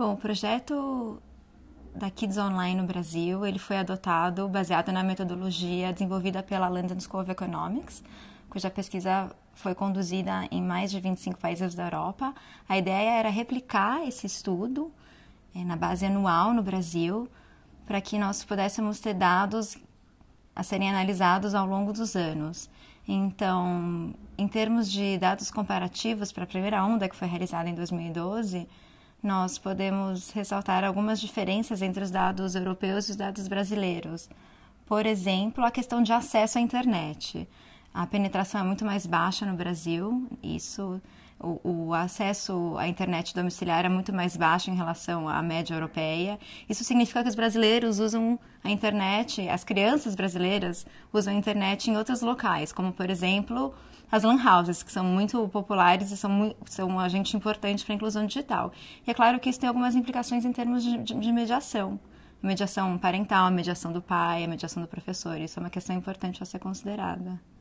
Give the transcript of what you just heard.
Bom, o projeto da Kids Online no Brasil, ele foi adotado baseado na metodologia desenvolvida pela London School of Economics, cuja pesquisa foi conduzida em mais de 25 países da Europa. A ideia era replicar esse estudo é, na base anual no Brasil, para que nós pudéssemos ter dados a serem analisados ao longo dos anos. Então, em termos de dados comparativos para a primeira onda que foi realizada em 2012, nós podemos ressaltar algumas diferenças entre os dados europeus e os dados brasileiros. Por exemplo, a questão de acesso à internet. A penetração é muito mais baixa no Brasil, isso o, o, acesso à internet domiciliar é muito mais baixo em relação à média europeia. Isso significa que os brasileiros usam a internet, as crianças brasileiras usam a internet em outros locais, como por exemplo as lan houses, que são muito populares e são, muito, são um agente importante para a inclusão digital. E é claro que isso tem algumas implicações em termos de, de, de mediação. mediação parental, a mediação do pai, a mediação do professor. Isso é uma questão importante a ser considerada.